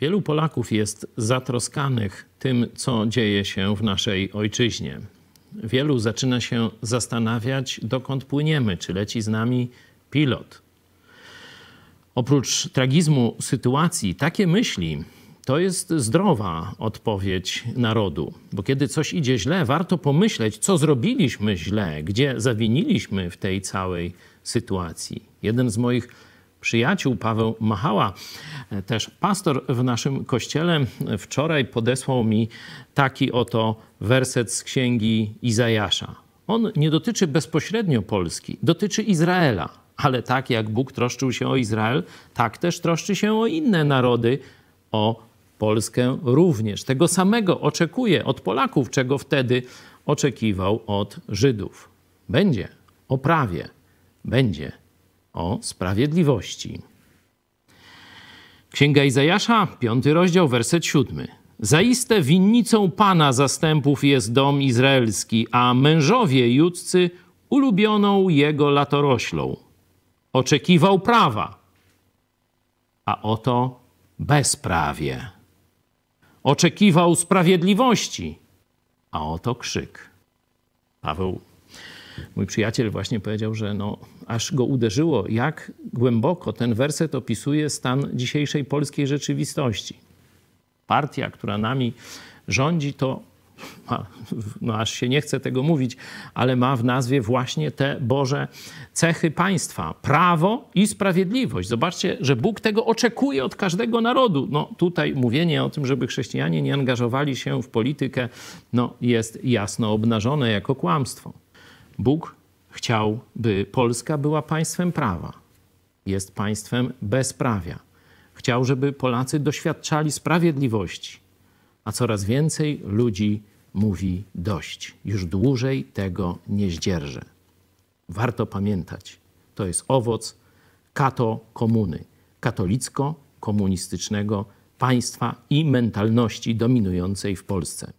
Wielu Polaków jest zatroskanych tym, co dzieje się w naszej ojczyźnie. Wielu zaczyna się zastanawiać, dokąd płyniemy, czy leci z nami pilot. Oprócz tragizmu sytuacji, takie myśli to jest zdrowa odpowiedź narodu, bo kiedy coś idzie źle, warto pomyśleć, co zrobiliśmy źle, gdzie zawiniliśmy w tej całej sytuacji. Jeden z moich przyjaciół, Paweł Machała, e, też pastor w naszym kościele, wczoraj podesłał mi taki oto werset z księgi Izajasza. On nie dotyczy bezpośrednio Polski, dotyczy Izraela, ale tak jak Bóg troszczył się o Izrael, tak też troszczy się o inne narody, o Polskę również. Tego samego oczekuje od Polaków, czego wtedy oczekiwał od Żydów. Będzie o prawie, będzie o sprawiedliwości. Księga Izajasza, piąty rozdział, werset siódmy. Zaiste winnicą Pana zastępów jest dom izraelski, a mężowie judcy ulubioną jego latoroślą. Oczekiwał prawa, a oto bezprawie. Oczekiwał sprawiedliwości, a oto krzyk. Paweł mój przyjaciel właśnie powiedział, że no, aż go uderzyło, jak głęboko ten werset opisuje stan dzisiejszej polskiej rzeczywistości. Partia, która nami rządzi, to ma, no aż się nie chce tego mówić, ale ma w nazwie właśnie te Boże cechy państwa: prawo i sprawiedliwość. Zobaczcie, że Bóg tego oczekuje od każdego narodu. No tutaj mówienie o tym, żeby chrześcijanie nie angażowali się w politykę, no jest jasno obnażone jako kłamstwo. Bóg chciał, by Polska była państwem prawa. Jest państwem bezprawia. Chciał, żeby Polacy doświadczali sprawiedliwości, a coraz więcej ludzi mówi dość. Już dłużej tego nie zdzierżę. Warto pamiętać, to jest owoc kato komuny, katolicko-komunistycznego państwa i mentalności dominującej w Polsce.